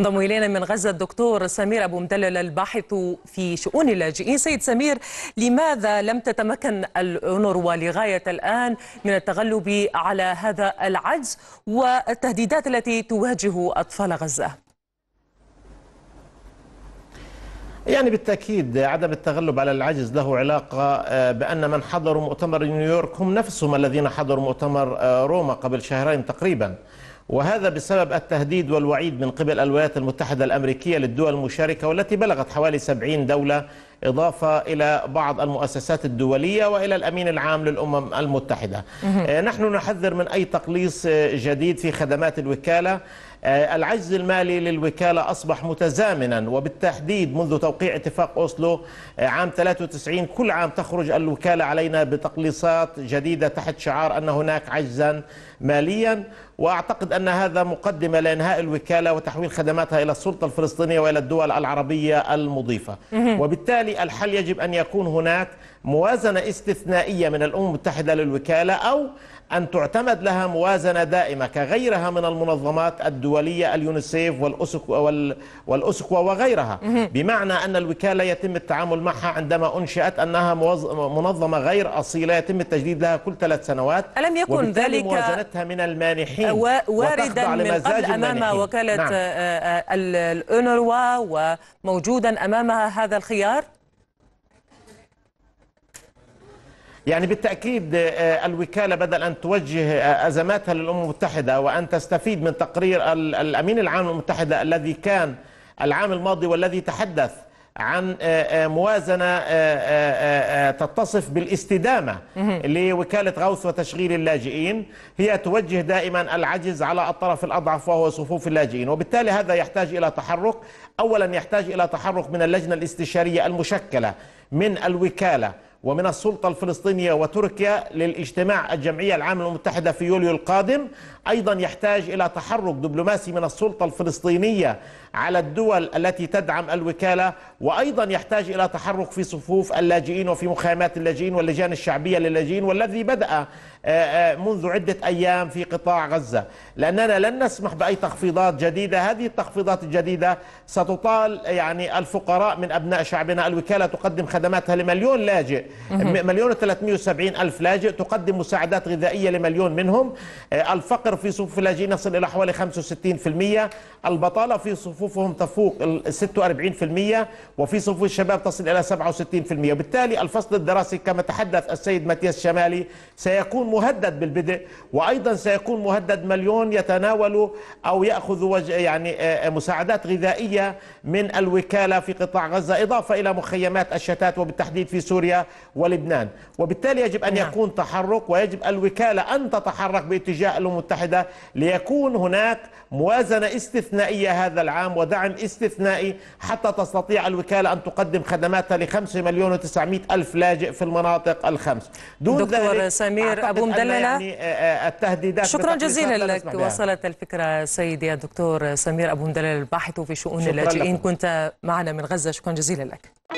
انضم الينا من غزه الدكتور سمير ابو مدلل الباحث في شؤون اللاجئين سيد سمير لماذا لم تتمكن الاونروا لغايه الان من التغلب على هذا العجز والتهديدات التي تواجه اطفال غزه يعني بالتأكيد عدم التغلب على العجز له علاقة آه، بأن من حضروا مؤتمر نيويورك هم نفسهم الذين حضروا مؤتمر آه، روما قبل شهرين تقريبا وهذا بسبب التهديد والوعيد من قبل الولايات المتحدة الأمريكية للدول المشاركة والتي بلغت حوالي 70 دولة إضافة إلى بعض المؤسسات الدولية وإلى الأمين العام للأمم المتحدة آه، نحن نحذر من أي تقليص آه، جديد في خدمات الوكالة آه، العجز المالي للوكالة أصبح متزامنا وبالتحديد منذ توقيع اتفاق أوسلو عام 93 كل عام تخرج الوكالة علينا بتقليصات جديدة تحت شعار أن هناك عجزا ماليا وأعتقد أن هذا مقدمة لإنهاء الوكالة وتحويل خدماتها إلى السلطة الفلسطينية وإلى الدول العربية المضيفة وبالتالي وبالتالي الحل يجب أن يكون هناك موازنة استثنائية من الأمم المتحدة للوكالة أو أن تعتمد لها موازنة دائمة كغيرها من المنظمات الدولية اليونسيف والأسكوا والأسكوة وغيرها بمعنى أن الوكالة يتم التعامل معها عندما أنشئت أنها منظمة غير أصيلة يتم التجديد لها كل ثلاث سنوات ألم يكن ذلك موازنتها من المانحين واردا من قبل أمام نعم. وكالة نعم. الأونروا وموجودا أمامها هذا الخيار؟ يعني بالتأكيد آه، آه، الوكالة بدل أن توجه آه، أزماتها للأمم المتحدة وأن تستفيد من تقرير الأمين العام للأمم المتحدة الذي كان العام الماضي والذي تحدث عن موازنة تتصف بالاستدامة لوكالة غوث وتشغيل اللاجئين هي توجه دائما العجز على الطرف الأضعف وهو صفوف اللاجئين وبالتالي هذا يحتاج إلى تحرك أولا يحتاج إلى تحرك من اللجنة الاستشارية المشكلة من الوكالة ومن السلطة الفلسطينية وتركيا للاجتماع الجمعية العامة المتحدة في يوليو القادم أيضا يحتاج إلى تحرك دبلوماسي من السلطة الفلسطينية على الدول التي تدعم الوكالة وأيضا يحتاج إلى تحرك في صفوف اللاجئين وفي مخيمات اللاجئين واللجان الشعبية للاجئين والذي بدأ آه، آه، منذ عدة أيام في قطاع غزة لأننا لن نسمح بأي تخفيضات جديدة هذه التخفيضات الجديدة ستطال يعني الفقراء من أبناء شعبنا الوكالة تقدم خدماتها لمليون لاجئ مليون و370 ألف لاجئ تقدم مساعدات غذائية لمليون منهم آه، الفقر في صفوف اللاجئين يصل إلى حوالي 65% البطالة في صفوفهم تفوق 46% وفي صفوف الشباب تصل إلى 67% وبالتالي الفصل الدراسي كما تحدث السيد ماتياس شمالي سيكون مهدد بالبدء وأيضا سيكون مهدد مليون يتناول أو يأخذ يعني آه، آه، مساعدات غذائية من الوكالة في قطاع غزة إضافة إلى مخيمات الشتات وبالتحديد في سوريا ولبنان وبالتالي يجب أن نعم. يكون تحرك ويجب الوكالة أن تتحرك باتجاه الأمم المتحدة ليكون هناك موازنة استثنائية هذا العام ودعم استثنائي حتى تستطيع الوكالة أن تقدم خدماتها لخمسة مليون وتسعمائة ألف لاجئ في المناطق الخمس دون دكتور ذلك سمير أبو مدللة يعني آه، آه، التهديدات شكرا جزيلا لك وصلت الفكرة سيدي الدكتور سمير أبو مدلل الباحث في شؤون اللاجئين لكم. كنت معنا من غزة شكرا جزيلا لك